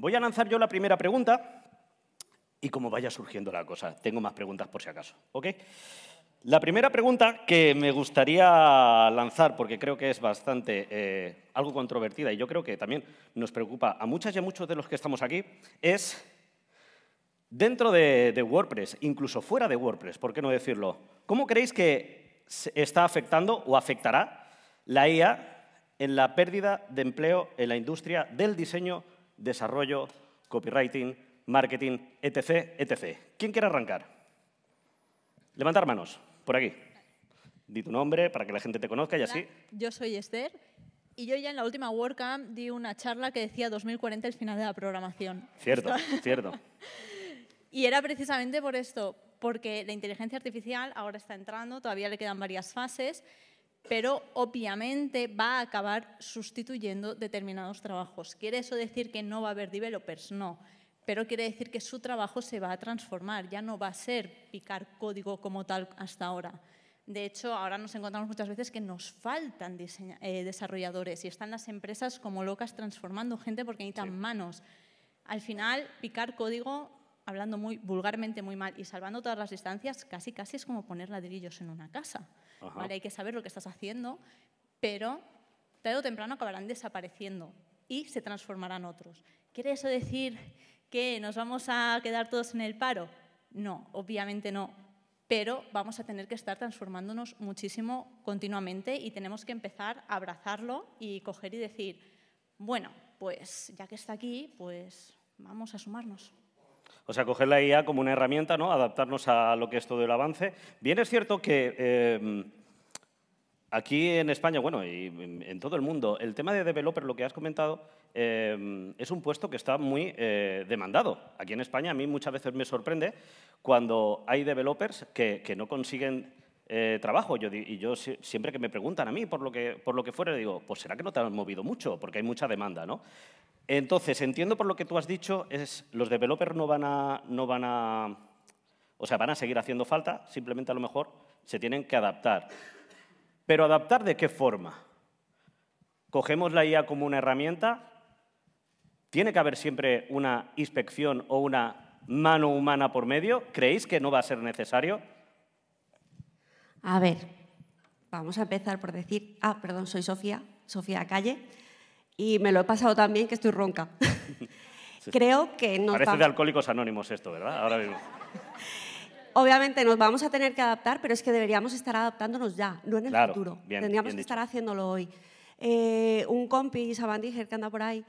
Voy a lanzar yo la primera pregunta y como vaya surgiendo la cosa, tengo más preguntas por si acaso. ¿ok? La primera pregunta que me gustaría lanzar, porque creo que es bastante eh, algo controvertida y yo creo que también nos preocupa a muchas y a muchos de los que estamos aquí, es dentro de, de WordPress, incluso fuera de WordPress, ¿por qué no decirlo? ¿Cómo creéis que está afectando o afectará la IA en la pérdida de empleo en la industria del diseño desarrollo, copywriting, marketing, etc., etc. ¿Quién quiere arrancar? Levantar manos, por aquí. Di tu nombre para que la gente te conozca y así. Yo soy Esther y yo ya en la última WordCamp di una charla que decía 2040 el final de la programación. Cierto, cierto. Y era precisamente por esto, porque la inteligencia artificial ahora está entrando, todavía le quedan varias fases pero obviamente va a acabar sustituyendo determinados trabajos. ¿Quiere eso decir que no va a haber developers? No, pero quiere decir que su trabajo se va a transformar, ya no va a ser picar código como tal hasta ahora. De hecho, ahora nos encontramos muchas veces que nos faltan eh, desarrolladores y están las empresas como locas transformando gente porque necesitan manos. Al final, picar código, hablando muy vulgarmente muy mal y salvando todas las distancias, casi casi es como poner ladrillos en una casa. ¿vale? Hay que saber lo que estás haciendo, pero tarde o temprano acabarán desapareciendo y se transformarán otros. ¿Quiere eso decir que nos vamos a quedar todos en el paro? No, obviamente no, pero vamos a tener que estar transformándonos muchísimo continuamente y tenemos que empezar a abrazarlo y coger y decir, bueno, pues ya que está aquí, pues vamos a sumarnos. O sea, coger la IA como una herramienta, ¿no? adaptarnos a lo que es todo el avance. Bien es cierto que em, aquí en España, bueno, y en todo el mundo, el tema de developer, lo que has comentado, em, es un puesto que está muy eh, demandado. Aquí en España a mí muchas veces me sorprende cuando hay developers que no consiguen eh, trabajo. Yo, y yo siempre que me preguntan a mí por lo, que, por lo que fuera, digo, pues será que no te han movido mucho, porque hay mucha demanda, ¿no? Entonces, entiendo por lo que tú has dicho, es los developers no van a, no van a, o sea, van a seguir haciendo falta, simplemente a lo mejor se tienen que adaptar. Pero adaptar de qué forma? Cogemos la IA como una herramienta, tiene que haber siempre una inspección o una mano humana por medio. ¿Creéis que no va a ser necesario? A ver, vamos a empezar por decir, ah, perdón, soy Sofía, Sofía Calle, y me lo he pasado también que estoy ronca. Creo que nos Parece de Alcohólicos Anónimos esto, ¿verdad? Ahora mismo. Obviamente nos vamos a tener que adaptar, pero es que deberíamos estar adaptándonos ya, no en el futuro. Tendríamos que estar haciéndolo hoy. Eh, un compi, Sabandiger, que anda por ahí,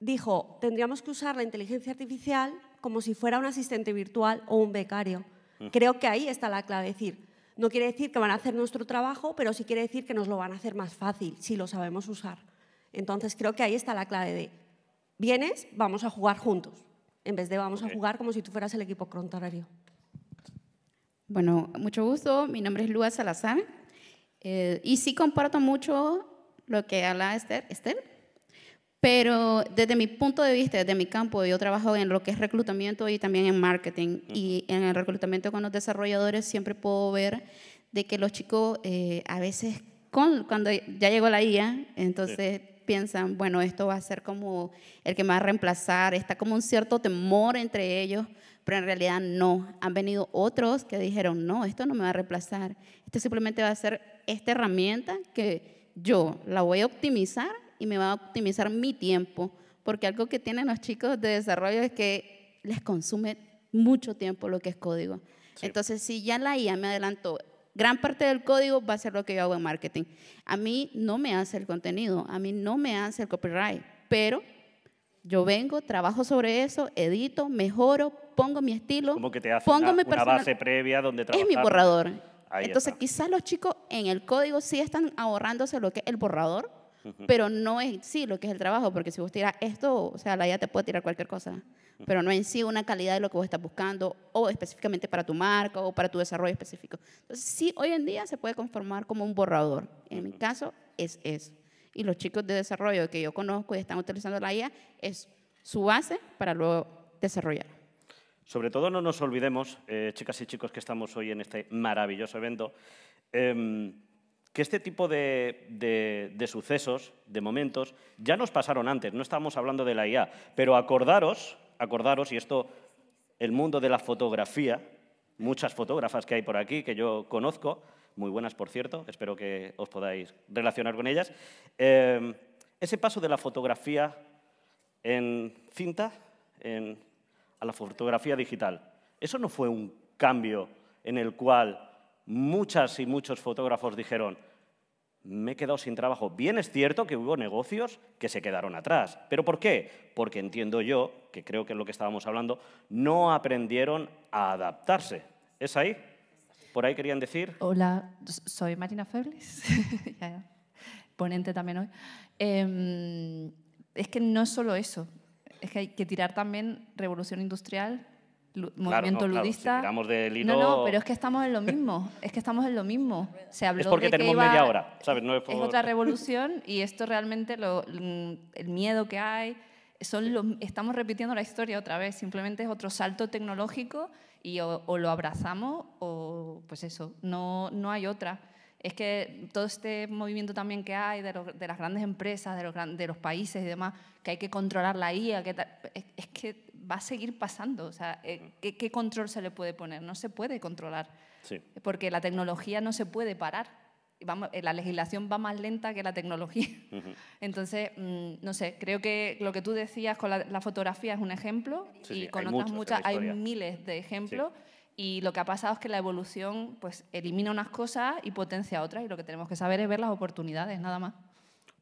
dijo, tendríamos que usar la inteligencia artificial como si fuera un asistente virtual o un becario. Mm. Creo que ahí está la clave, decir, no quiere decir que van a hacer nuestro trabajo, pero sí quiere decir que nos lo van a hacer más fácil si lo sabemos usar. Entonces creo que ahí está la clave de vienes, vamos a jugar juntos, en vez de vamos a jugar como si tú fueras el equipo contrario. Bueno, mucho gusto. Mi nombre es Lua Salazar. Eh, y sí comparto mucho lo que habla Esther. Esther, pero desde mi punto de vista, desde mi campo, yo trabajo en lo que es reclutamiento y también en marketing. Y en el reclutamiento con los desarrolladores siempre puedo ver de que los chicos eh, a veces, con, cuando ya llegó la IA, entonces piensan, bueno, esto va a ser como el que me va a reemplazar. Está como un cierto temor entre ellos, pero en realidad no. Han venido otros que dijeron, no, esto no me va a reemplazar. Esto simplemente va a ser esta herramienta que yo la voy a optimizar y me va a optimizar mi tiempo, porque algo que tienen los chicos de desarrollo es que les consume mucho tiempo lo que es código. Entonces, si ya la IA me adelantó, gran parte del código va a ser lo que yo hago en marketing. A mí no me hace el contenido, a mí no me hace el copyright, pero yo vengo, trabajo sobre eso, edito, mejoro, pongo mi estilo. que te hace pongo mi base previa donde Es mi borrador. Entonces, quizás los chicos en el código sí están ahorrándose lo que es el borrador, pero no en sí lo que es el trabajo, porque si vos tiras esto, o sea, la IA te puede tirar cualquier cosa, pero no en sí una calidad de lo que vos estás buscando o específicamente para tu marca o para tu desarrollo específico. Entonces, sí, hoy en día se puede conformar como un borrador. En mi caso, es eso. Y los chicos de desarrollo que yo conozco y están utilizando la IA es su base para luego desarrollar. Sobre todo no nos olvidemos, eh, chicas y chicos que estamos hoy en este maravilloso evento, em, que este tipo de, sucesos, de momentos, ya nos pasaron antes, no estamos hablando de la IA, pero acordaros, acordaros, y esto, el mundo de la fotografía, muchas fotógrafas que hay por aquí, que yo conozco, muy buenas por cierto, espero que os podáis relacionar con ellas, eh, ese paso de la fotografía en cinta a la fotografía digital, eso no fue un cambio en el cual muchas y muchos fotógrafos dijeron, me he quedado sin trabajo. Bien es cierto que hubo negocios que se quedaron atrás. ¿Pero por qué? Porque entiendo yo, que creo que es lo que estábamos hablando, no aprendieron a adaptarse. ¿Es ahí? ¿Por ahí querían decir? Hola, soy Marina Febles, ponente también hoy. Em, es que no es solo eso, es que hay que tirar también revolución industrial movimiento ludista. No, no, pero es que estamos en lo mismo. es que estamos en lo mismo. Se habló es porque tenemos media hora, ¿sabes? es, otra revolución y esto realmente, lo, mm, el miedo que hay, son los... estamos repitiendo la historia otra vez. Simplemente es otro salto tecnológico y o, lo abrazamos o, pues eso, no, no hay otra. Es que todo este movimiento también que hay de, las grandes empresas, de los, de los países y demás, que hay que controlar la IA, que es que va a seguir pasando. O sea, eh, ¿qué, control se le puede poner? No se puede controlar. Porque la tecnología no se puede parar. Eh, la legislación va más lenta que la tecnología. Entonces, mm, no sé, creo que lo que tú decías con la, fotografía es un ejemplo y con otras muchas hay miles de ejemplos. Y lo que ha pasado es que la evolución pues, elimina unas cosas y potencia otras y lo que tenemos que saber es ver las oportunidades, nada más.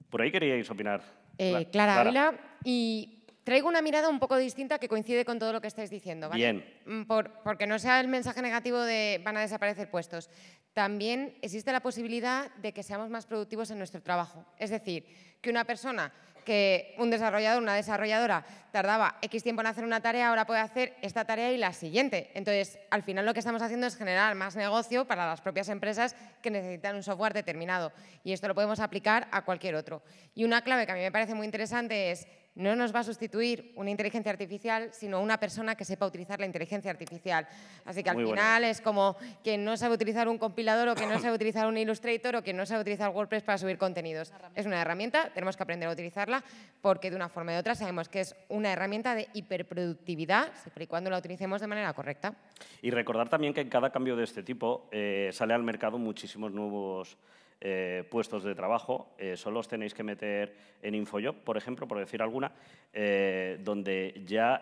Por ahí queríais opinar. Eh, Clara Ávila y Traigo una mirada un poco distinta que coincide con todo lo que estáis diciendo, ¿vale? Bien. Mm, porque no sea el mensaje negativo de van a desaparecer puestos. También existe la posibilidad de que seamos más productivos en nuestro trabajo. Es decir, que una persona que un desarrollador, una desarrolladora tardaba X tiempo en hacer una tarea, ahora puede hacer esta tarea y la siguiente. Entonces, al final lo que estamos haciendo es generar más negocio para las propias empresas que necesitan un software determinado. Y esto lo podemos aplicar a cualquier otro. Y una clave que a mí me parece muy interesante es no nos va a sustituir una inteligencia artificial, sino una persona que sepa utilizar la inteligencia artificial. Así que al final es como quien no sabe utilizar un compilador o que no sabe utilizar un Illustrator o que no sabe utilizar WordPress para subir contenidos. es una herramienta, tenemos que aprender a utilizarla porque de una forma u otra sabemos que es una herramienta de hiperproductividad siempre y cuando la utilicemos de manera correcta. Y recordar también que en cada cambio de este tipo eh, sale al mercado muchísimos nuevos eh, puestos de trabajo, eh, solo os tenéis que meter en InfoJob, por ejemplo, por decir alguna, eh, donde ya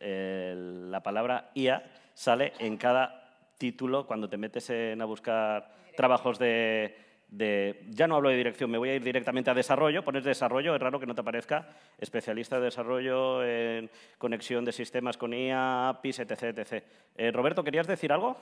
la palabra IA sale en cada título cuando te metes en a buscar trabajos de, ya no hablo de dirección, me voy a ir directamente a desarrollo, pones desarrollo, es raro que no te aparezca, especialista de desarrollo en conexión de sistemas con IA, APIs, etc. Roberto, ¿querías decir algo?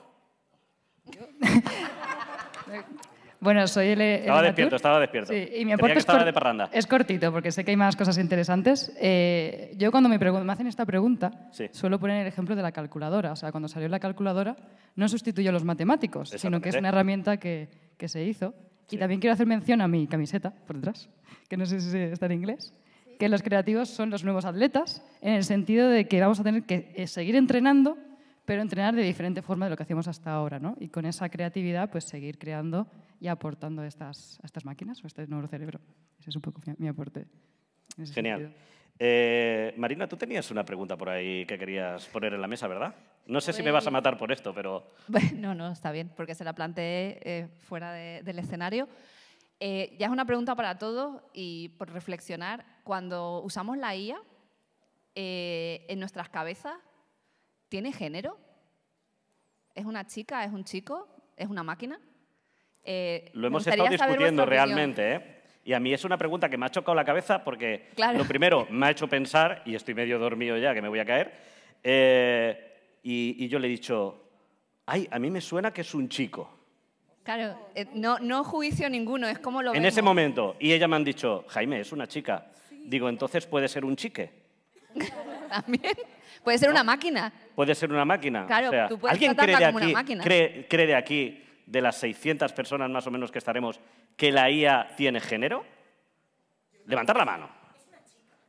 Bueno, soy el. Estaba despierto, estaba despierto. y que es, de parranda. es cortito, porque sé que hay más cosas interesantes. Eh, yo, cuando me, hacen esta pregunta, suelo poner el ejemplo de la calculadora. O sea, cuando salió la calculadora, no sustituyó a los matemáticos, sino que es una herramienta que, se hizo. Y también quiero hacer mención a mi camiseta por detrás, que no sé si está en inglés que los creativos son los nuevos atletas, en el sentido de que vamos a tener que eh, seguir entrenando, pero entrenar de diferente forma de lo que hacíamos hasta ahora, ¿no? Y con esa creatividad, pues seguir creando y aportando estas, estas máquinas o a este neurocerebro. Ese es un poco mi, aporte. Genial. Eh, Marina, tú tenías una pregunta por ahí que querías poner en la mesa, ¿verdad? No sé si me vas a pues matar por esto, pero... No, no, está bien, porque se la planteé eh, fuera del escenario. Eh, ya es una pregunta para todos y por reflexionar, cuando usamos la IA en nuestras cabezas, ¿tiene género? ¿Es una chica? ¿Es un chico? ¿Es una máquina? Eh, lo hemos estado discutiendo realmente, ¿eh? Y a mí es una pregunta que me ha chocado la cabeza porque lo primero me ha hecho pensar, y estoy medio dormido ya, que me voy a caer, eh, y, yo le he dicho, ay, a mí me suena que es un chico. Claro, eh, no, no juicio ninguno, es como lo... En ese momento, y ella me han dicho, Jaime, es una chica. Digo, entonces puede ser un chique. También. Puede ser una máquina. Puede ser una máquina. Claro, ¿alguien cree aquí, cree, cree de aquí de las 600 personas más o menos que estaremos que la IA tiene género? Levantar la mano.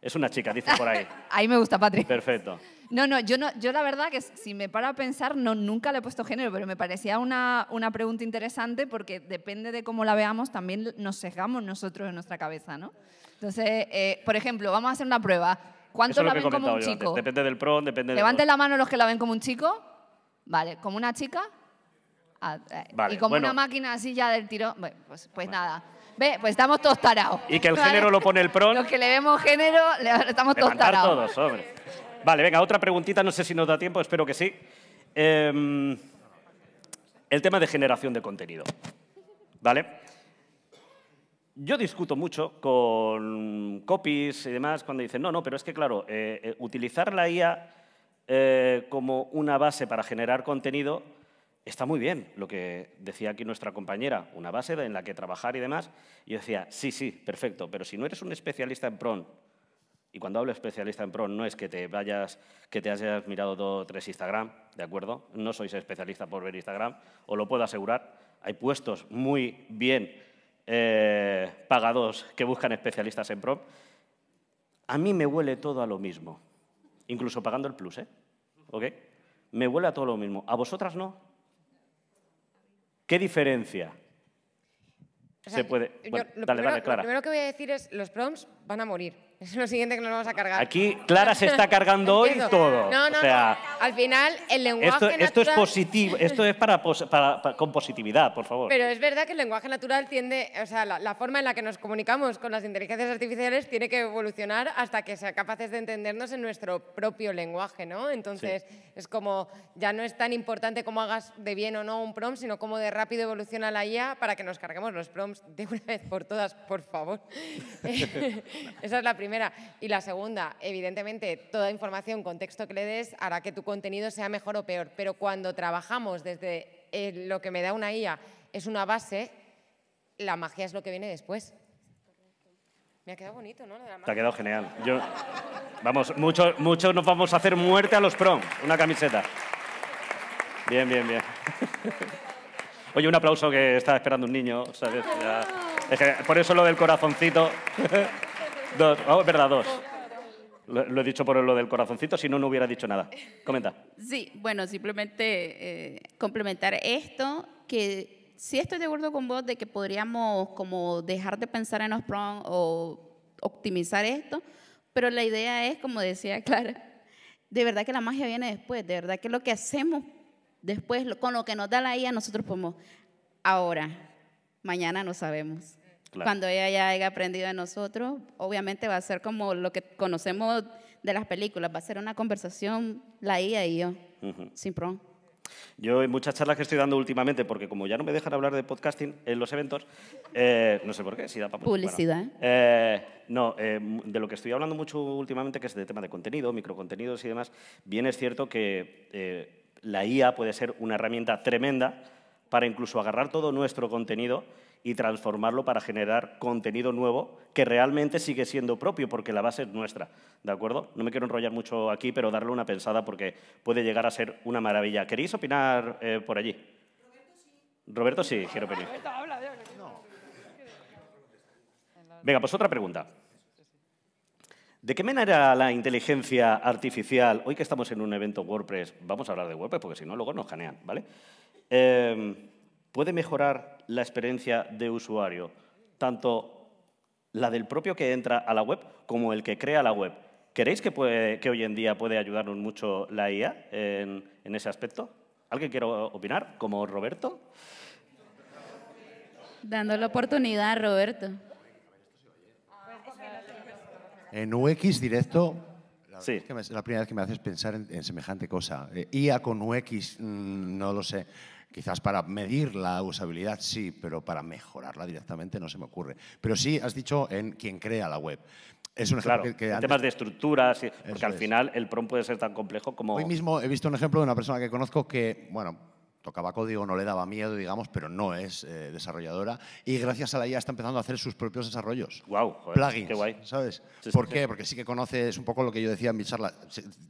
Es una chica, dice por ahí. ahí me gusta, Patrick. Perfecto. No, no, yo no, yo la verdad que si me paro a pensar, no, nunca le he puesto género, pero me parecía una, pregunta interesante porque depende de cómo la veamos, también nos sesgamos nosotros en nuestra cabeza, ¿no? Entonces, eh, por ejemplo, vamos a hacer una prueba. ¿Cuántos la ven como un chico? Depende del pro, depende Levanten la mano los que la ven como un chico. Vale, ¿como una chica? Eh, y como una máquina así ya del tirón, pues, pues nada. Ve, pues estamos todos tarados. Y que el género lo pone el PRON. Los que le vemos género, estamos todos tarados. todos, hombre. Vale, venga, otra preguntita, no sé si nos da tiempo, espero que sí. Em, el tema de generación de contenido. ¿Vale? Yo discuto mucho con copies y demás cuando dicen, no, no, pero es que claro, eh, eh, utilizar la IA como una base para generar contenido está muy bien lo que decía aquí nuestra compañera, una base en la que trabajar y demás. Y yo decía, sí, sí, perfecto, pero si no eres un especialista en PROM, y cuando hablo especialista en PROM no es que te vayas, que te hayas mirado dos o tres Instagram, ¿de acuerdo? No sois especialista por ver Instagram, os lo puedo asegurar. Hay puestos muy bien eh, pagados que buscan especialistas en PROM. A mí me huele todo a lo mismo, incluso pagando el plus, ¿eh? ¿Ok? Me huele a todo lo mismo. ¿A vosotras no? ¿Qué diferencia? se puede. lo primero, Clara. Lo primero que voy a decir es: los prompts van a morir. Es lo siguiente que nos vamos a cargar. Aquí Clara se está cargando hoy todo. No, no, o sea, no, Al final, el lenguaje esto, natural... Esto es positivo, esto es para, con positividad, por favor. Pero es verdad que el lenguaje natural tiende... O sea, la, forma en la que nos comunicamos con las inteligencias artificiales tiene que evolucionar hasta que sea capaces de entendernos en nuestro propio lenguaje, ¿no? Entonces, es como... Ya no es tan importante cómo hagas de bien o no un prompt, sino cómo de rápido evoluciona la IA para que nos carguemos los prompts de una vez por todas, por favor. Esa es la primera y la segunda, evidentemente, toda información, contexto que le des, hará que tu contenido sea mejor o peor. Pero cuando trabajamos desde eh, lo que me da una IA es una base, la magia es lo que viene después. Me ha quedado bonito, ¿no? Te ha quedado genial. Yo, vamos, muchos mucho nos vamos a hacer muerte a los prom, una camiseta. Bien, bien, bien. Oye, un aplauso que estaba esperando un niño, por eso lo del corazoncito. Dos. Oh, verdad, dos. Lo, he dicho por lo del corazoncito, si no, no hubiera dicho nada. Comenta. Sí, bueno, simplemente eh, complementar esto, que sí estoy de acuerdo con vos de que podríamos como dejar de pensar en los o optimizar esto, pero la idea es, como decía Clara, de verdad que la magia viene después, de verdad que lo que hacemos después, con lo que nos da la IA, nosotros podemos, ahora, mañana no sabemos. Cuando ella ya haya aprendido de nosotros, obviamente va a ser como lo que conocemos de las películas, va a ser una conversación la IA y yo, sin Yo en muchas charlas que estoy dando últimamente, porque como ya no me dejan hablar de podcasting en los eventos, eh, no sé por qué, si da para Publicidad. eh, eh no, eh, de lo que estoy hablando mucho últimamente, que es de tema de contenido, microcontenidos y demás, bien es cierto que la IA puede ser una herramienta tremenda para incluso agarrar todo nuestro contenido y transformarlo para generar contenido nuevo que realmente sigue siendo propio porque la base es nuestra, ¿de acuerdo? No me quiero enrollar mucho aquí, pero darle una pensada porque puede llegar a ser una maravilla. ¿Queréis opinar eh, por allí? Roberto sí, Roberto sí, quiero opinar. Venga, pues otra pregunta. ¿De qué manera la inteligencia artificial, hoy que estamos en un evento WordPress, vamos a hablar de WordPress porque si no luego nos janean, ¿vale? Eh, ¿Puede mejorar la experiencia de usuario, tanto la del propio que entra a la web como el que crea la web. ¿Queréis que, puede, hoy en día puede ayudarnos mucho la IA en, ese aspecto? ¿Alguien quiere opinar? ¿Como Roberto? Dando la oportunidad Roberto. En UX directo es, la primera vez que me haces pensar en, semejante cosa. Eh, IA con UX, mm, no lo sé. Quizás para medir la usabilidad sí, pero para mejorarla directamente no se me ocurre. Pero sí, has dicho en quien crea la web. Es un claro, en temas de estructuras, porque al final el PROM puede ser tan complejo como... Hoy mismo he visto un ejemplo de una persona que conozco que, bueno, tocaba código, no le daba miedo, digamos, pero no es eh, desarrolladora. Y gracias a la IA está empezando a hacer sus propios desarrollos. Wow, plugins, qué guay. ¿Sabes? ¿Por qué? Porque sí que conoces un poco lo que yo decía en mi charla.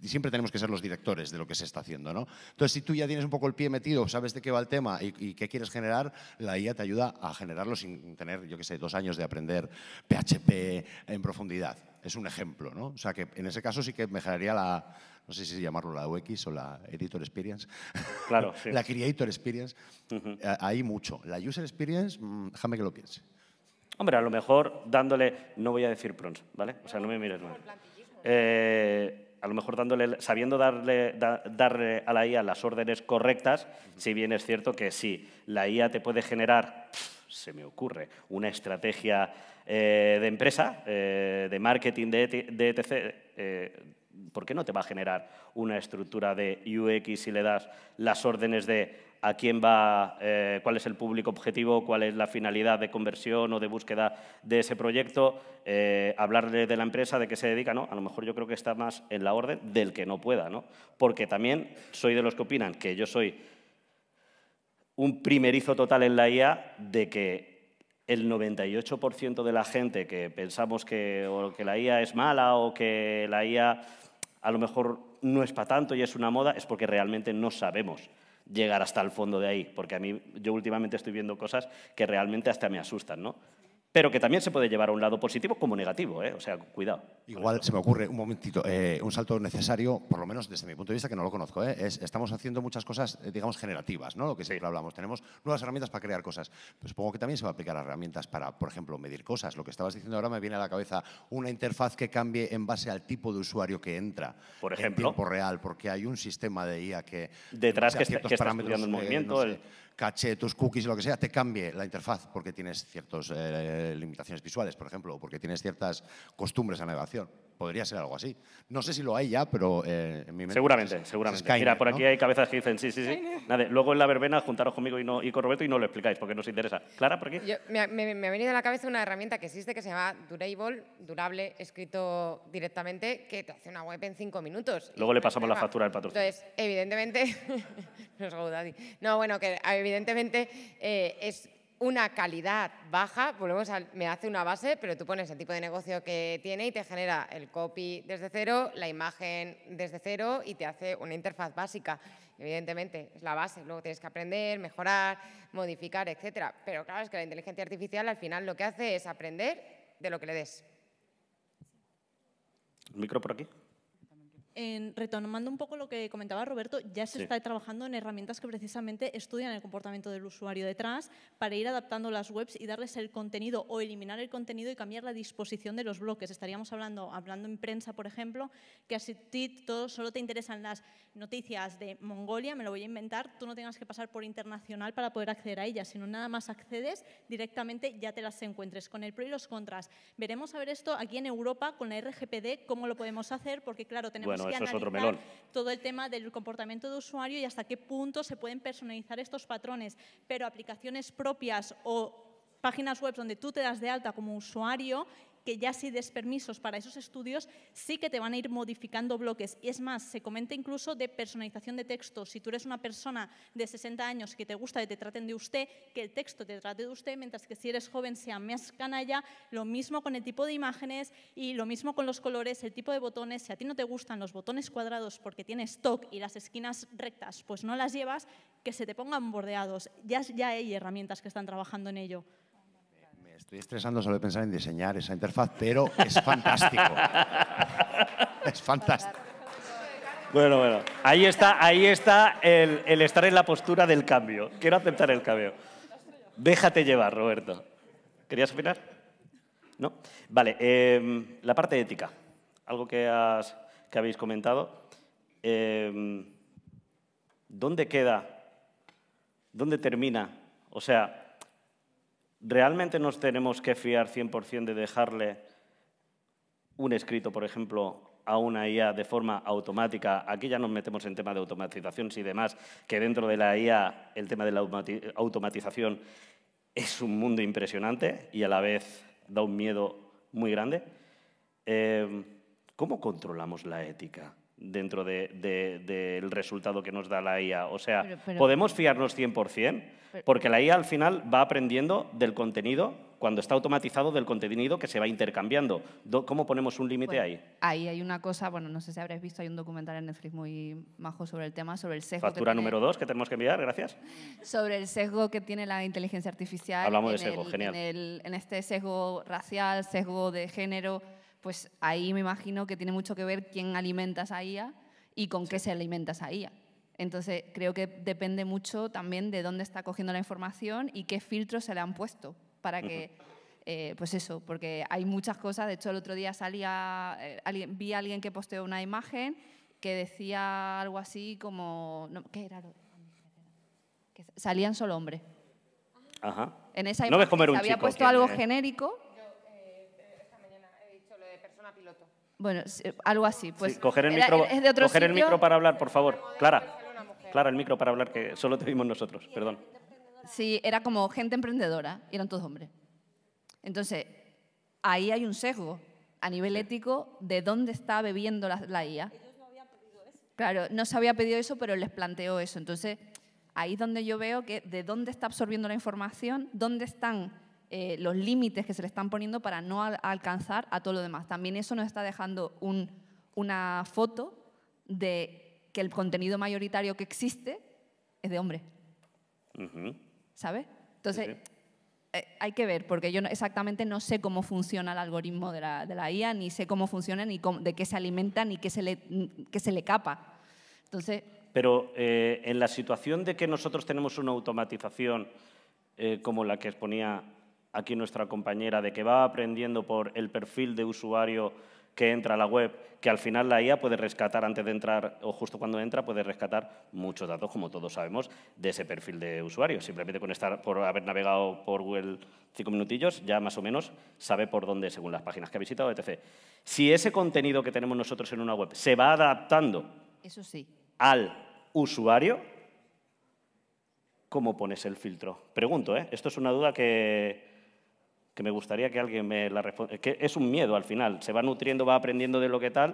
Siempre tenemos que ser los directores de lo que se está haciendo, ¿no? Entonces, si tú ya tienes un poco el pie metido, sabes de qué va el tema y, y qué quieres generar, la IA te ayuda a generarlo sin tener, yo qué sé, dos años de aprender PHP en profundidad. Es un ejemplo, ¿no? O sea, que en ese caso sí que mejoraría la no sé si llamarlo la UX o la Editor Experience. Claro, sí. la Creator Experience. Hay eh, mucho. La User Experience, mm, déjame que lo piense. Hombre, a lo mejor dándole, no voy a decir pronto, ¿vale? O sea, no me mires mal. Eh, a lo mejor dándole, sabiendo darle, darle a la IA las órdenes correctas, si bien es cierto que sí, la IA te puede generar, se me ocurre, una estrategia eh, de empresa, de marketing, de, etc. ¿por qué no te va a generar una estructura de UX si le das las órdenes de a quién va, eh, cuál es el público objetivo, cuál es la finalidad de conversión o de búsqueda de ese proyecto, eh, hablarle de la empresa, de qué se dedica, ¿no? A lo mejor yo creo que está más en la orden del que no pueda, ¿no? Porque también soy de los que opinan que yo soy un primerizo total en la IA de que el 98% de la gente que pensamos que, o que la IA es mala o que la IA a lo mejor no es para tanto y es una moda, es porque realmente no sabemos llegar hasta el fondo de ahí, porque a mí yo últimamente estoy viendo cosas que realmente hasta me asustan, ¿no? pero que también se puede llevar a un lado positivo como negativo, ¿eh? o sea, cuidado. Igual se me ocurre un momentito, eh, un salto necesario, por lo menos desde mi punto de vista, que no lo conozco, ¿eh? es, estamos haciendo muchas cosas, digamos, generativas, ¿no? lo que siempre hablamos, tenemos nuevas herramientas para crear cosas, pero supongo que también se va a aplicar a herramientas para, por ejemplo, medir cosas, lo que estabas diciendo ahora me viene a la cabeza, una interfaz que cambie en base al tipo de usuario que entra, por ejemplo, en tiempo real, porque hay un sistema de IA que... Detrás que está, que está estudiando el movimiento, el caché tus cookies, lo que sea, te cambie la interfaz porque tienes ciertas eh, limitaciones visuales, por ejemplo, o porque tienes ciertas costumbres a navegación podría ser algo así. No sé si lo hay ya, pero eh, en mi mente Seguramente, seguramente. Mira, por aquí hay cabezas que dicen, sí, sí, sí. Nada, luego en la verbena juntaros conmigo y, no, y con Roberto y no lo explicáis porque nos interesa. Clara, ¿por qué? me, ha venido a la cabeza una herramienta que existe que se llama Durable, durable escrito directamente, que te hace una web en cinco minutos. Luego le pasamos la factura al patrón. Entonces, evidentemente... no, bueno, que evidentemente eh, es una calidad baja, volvemos a, me hace una base, pero tú pones el tipo de negocio que tiene y te genera el copy desde cero, la imagen desde cero y te hace una interfaz básica. Evidentemente, es la base, luego tienes que aprender, mejorar, modificar, etcétera. Pero claro, es que la inteligencia artificial al final lo que hace es aprender de lo que le des. ¿El micro por aquí? en, retomando un poco lo que comentaba Roberto, ya se está trabajando en herramientas que precisamente estudian el comportamiento del usuario detrás para ir adaptando las webs y darles el contenido o eliminar el contenido y cambiar la disposición de los bloques. Estaríamos hablando, hablando en prensa, por ejemplo, que a ti todo, solo te interesan las noticias de Mongolia, me lo voy a inventar, tú no tengas que pasar por internacional para poder acceder a ellas, sino nada más accedes directamente, ya te las encuentres con el pro y los contras. Veremos a ver esto aquí en Europa con la RGPD, cómo lo podemos hacer, porque claro, tenemos otro todo el tema del comportamiento de usuario y hasta qué punto se pueden personalizar estos patrones. Pero aplicaciones propias o páginas web donde tú te das de alta como usuario que ya si des permisos para esos estudios, sí que te van a ir modificando bloques. Y es más, se comenta incluso de personalización de texto. Si tú eres una persona de 60 años que te gusta que te traten de usted, que el texto te trate de usted, mientras que si eres joven sea más canalla, lo mismo con el tipo de imágenes y lo mismo con los colores, el tipo de botones. Si a ti no te gustan los botones cuadrados porque tienes stock y las esquinas rectas, pues no las llevas, que se te pongan bordeados. Ya, ya hay herramientas que están trabajando en ello estoy estresando solo de pensar en diseñar esa interfaz, pero es fantástico. es fantástico. Bueno, bueno. Ahí está, ahí está el, estar en la postura del cambio. Quiero aceptar el cambio. Déjate llevar, Roberto. ¿Querías opinar? ¿No? Vale, em, la parte ética. Algo que, has, que habéis comentado. Em, ¿Dónde queda? ¿Dónde termina? O sea, ¿realmente nos tenemos que fiar 100% de dejarle un escrito, por ejemplo, a una IA de forma automática? Aquí ya nos metemos en tema de automatización y demás, que dentro de la IA el tema de la automatización es un mundo impresionante y a la vez da un miedo muy grande. Eh, ¿Cómo controlamos la ética? dentro del resultado que nos da la IA. O sea, ¿podemos fiarnos 100%? Porque la IA al final va aprendiendo del contenido cuando está automatizado del contenido que se va intercambiando. ¿Cómo ponemos un límite ahí? Ahí hay una cosa, bueno, no sé si habréis visto, hay un documental en Netflix muy majo sobre el tema, sobre el sesgo. Factura número dos que tenemos que enviar, gracias. Sobre el sesgo que tiene la inteligencia artificial. Hablamos de sesgo, genial. en este sesgo racial, sesgo de género pues ahí me imagino que tiene mucho que ver quién alimentas a IA y con qué se alimenta a IA. Entonces, creo que depende mucho también de dónde está cogiendo la información y qué filtros se le han puesto para que, eh, pues eso, porque hay muchas cosas. De hecho, el otro día salía, eh, vi a alguien que posteó una imagen que decía algo así como, no, ¿qué era? que salían solo hombres. Ajá. En esa imagen comer un se había puesto algo eh. genérico Bueno, algo así. Pues, coger el, micro, para hablar, por favor. Clara, el micro para hablar, que solo te vimos nosotros, perdón. Sí, era como gente emprendedora, eran todos hombres. Entonces, ahí hay un sesgo a nivel ético de dónde está bebiendo la, la IA. Claro, no se había pedido eso, pero les planteó eso. Entonces, ahí es donde yo veo que de dónde está absorbiendo la información, dónde están eh, los límites que se le están poniendo para no alcanzar a todo lo demás. También eso nos está dejando una foto de que el contenido mayoritario que existe es de hombre. ¿Sabes? Entonces, eh, hay que ver, porque yo exactamente no sé cómo funciona el algoritmo de la, IA, ni sé cómo funciona, ni de qué se alimenta, ni qué se le, qué se le capa. Entonces, pero eh, en la situación de que nosotros tenemos una automatización como la que exponía aquí nuestra compañera, de que va aprendiendo por el perfil de usuario que entra a la web, que al final la IA puede rescatar antes de entrar o justo cuando entra puede rescatar muchos datos, como todos sabemos, de ese perfil de usuario. Simplemente con estar por haber navegado por Google cinco minutillos, ya más o menos sabe por dónde, según las páginas que ha visitado, etc. Si ese contenido que tenemos nosotros en una web se va adaptando sí. al usuario, ¿cómo pones el filtro? Pregunto, ¿eh? Esto es una duda que que me gustaría que alguien me la responda. Es que es un miedo al final, se va nutriendo, va aprendiendo de lo que tal.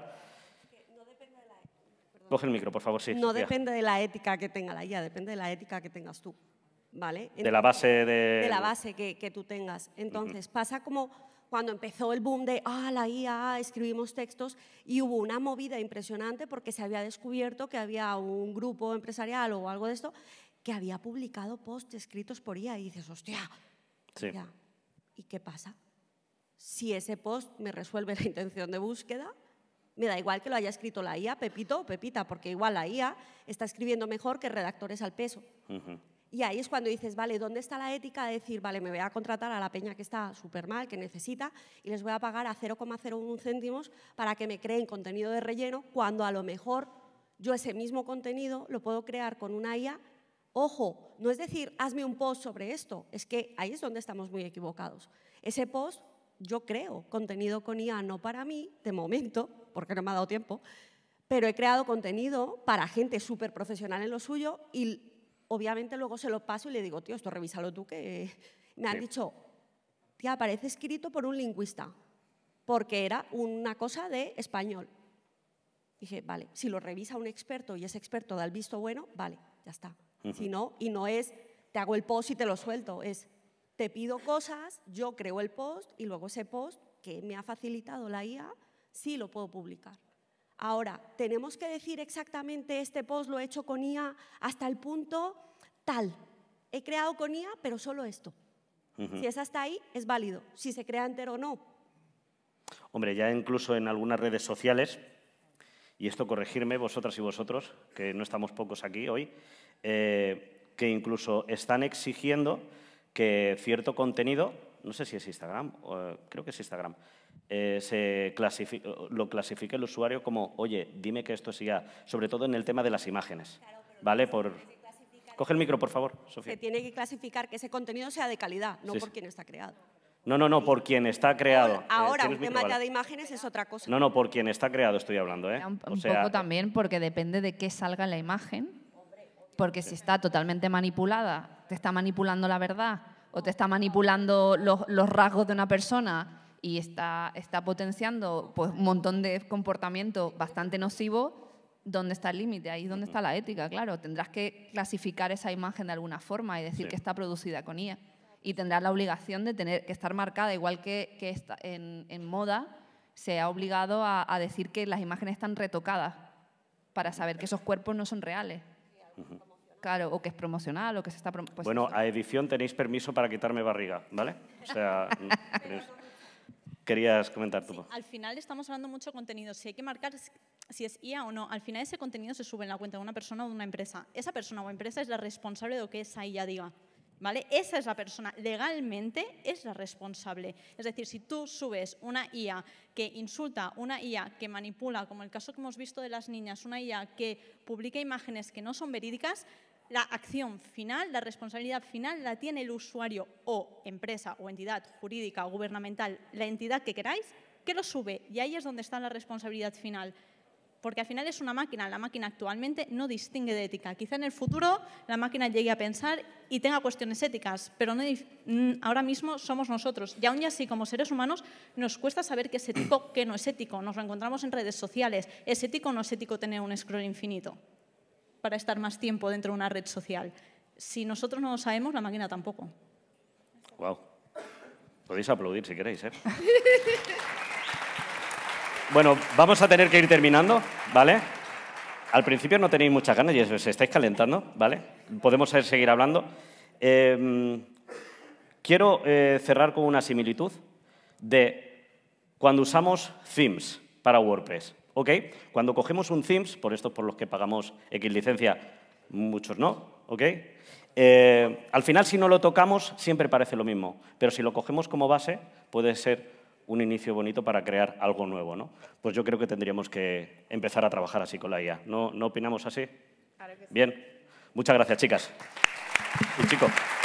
No depende de la ética. Coge el micro, por favor, sí. No depende de la ética que tenga la IA, depende de la ética que tengas tú, ¿vale? de la base de... De la base que, que tú tengas. Entonces, pasa como cuando empezó el boom de, ah, la IA, escribimos textos, y hubo una movida impresionante porque se había descubierto que había un grupo empresarial o algo de esto que había publicado posts escritos por IA y dices, hostia, sí. ¿y qué pasa? Si ese post me resuelve la intención de búsqueda, me da igual que lo haya escrito la IA, Pepito o Pepita, porque igual la IA está escribiendo mejor que redactores al peso. Y ahí es cuando dices, vale, ¿dónde está la ética de decir, vale, me voy a contratar a la peña que está súper mal, que necesita, y les voy a pagar a 0,01 céntimos para que me creen contenido de relleno, cuando a lo mejor yo ese mismo contenido lo puedo crear con una IA Ojo, no es decir, hazme un post sobre esto, es que ahí es donde estamos muy equivocados. Ese post, yo creo, contenido con IA no para mí, de momento, porque no me ha dado tiempo, pero he creado contenido para gente súper profesional en lo suyo y obviamente luego se lo paso y le digo, tío, esto revísalo tú, que me han dicho, tía, parece escrito por un lingüista, porque era una cosa de español. Dije, vale, si lo revisa un experto y ese experto da el visto bueno, vale, ya está sino, y no es te hago el post y te lo suelto, es te pido cosas, yo creo el post y luego ese post que me ha facilitado la IA, sí lo puedo publicar. Ahora, tenemos que decir exactamente este post lo he hecho con IA hasta el punto tal. He creado con IA, pero solo esto. Si es hasta ahí, es válido. Si se crea entero o no. Hombre, ya incluso en algunas redes sociales, y esto corregirme vosotras y vosotros, que no estamos pocos aquí hoy, eh, que incluso están exigiendo que cierto contenido, no sé si es Instagram, eh, creo que es Instagram, eh, se clasifique, lo clasifique el usuario como, oye, dime que esto siga... sobre todo en el tema de las imágenes. ¿Vale? Por... Coge el micro, por favor, Sofía. Se tiene que clasificar que ese contenido sea de calidad, no por quien está creado. No, no, no, por quien está creado. Ahora, el tema ya de imágenes es otra cosa. No, no, por quien está creado estoy hablando. ¿eh? Un, poco también porque depende de qué salga la imagen porque si está totalmente manipulada, te está manipulando la verdad o te está manipulando los, rasgos de una persona y está, está potenciando pues, un montón de comportamiento bastante nocivo, ¿dónde está el límite? Ahí es donde está la ética, claro. Tendrás que clasificar esa imagen de alguna forma y decir que está producida con ella. Y tendrás la obligación de tener que estar marcada, igual que, está en, moda se ha obligado a, decir que las imágenes están retocadas para saber que esos cuerpos no son reales o que es promocional, o que se está... Pues bueno, a edición tenéis permiso para quitarme barriga, ¿vale? O sea, mm, querías comentar tú. al final estamos hablando mucho de contenido. Si hay que marcar si es IA o no, al final ese contenido se sube en la cuenta de una persona o de una empresa. Esa persona o empresa es la responsable de lo que esa IA diga. ¿Vale? Esa es la persona, legalmente es la responsable. Es decir, si tú subes una IA que insulta, una IA que manipula, como el caso que hemos visto de las niñas, una IA que publica imágenes que no son verídicas, la acción final, la responsabilidad final la tiene el usuario o empresa o entidad jurídica o gubernamental, la entidad que queráis, que lo sube. Y ahí es donde está la responsabilidad final. Porque al final es una máquina, la máquina actualmente no distingue de ética. Quizá en el futuro la máquina llegue a pensar y tenga cuestiones éticas, pero mm, ahora mismo somos nosotros. Y aún así, como seres humanos, nos cuesta saber qué es ético, qué no es ético. Nos lo encontramos en redes sociales. ¿Es ético o no es ético tener un scroll infinito? para estar más tiempo dentro de una red social. Si nosotros no lo sabemos, la máquina tampoco. Wow. Podéis aplaudir si queréis, ¿eh? bueno, vamos a tener que ir terminando, ¿vale? Al principio no tenéis muchas ganas y se estáis calentando, ¿vale? Podemos seguir hablando. Em, quiero eh, cerrar con una similitud de cuando usamos themes para WordPress. ¿Ok? Cuando cogemos un Sims, por estos por los que pagamos X licencia, muchos no, eh, al final, si no lo tocamos, siempre parece lo mismo, pero si lo cogemos como base, puede ser un inicio bonito para crear algo nuevo, ¿no? Pues yo creo que tendríamos que empezar a trabajar así con la IA. ¿No, opinamos así? Bien. Muchas gracias, chicas. Y chicos.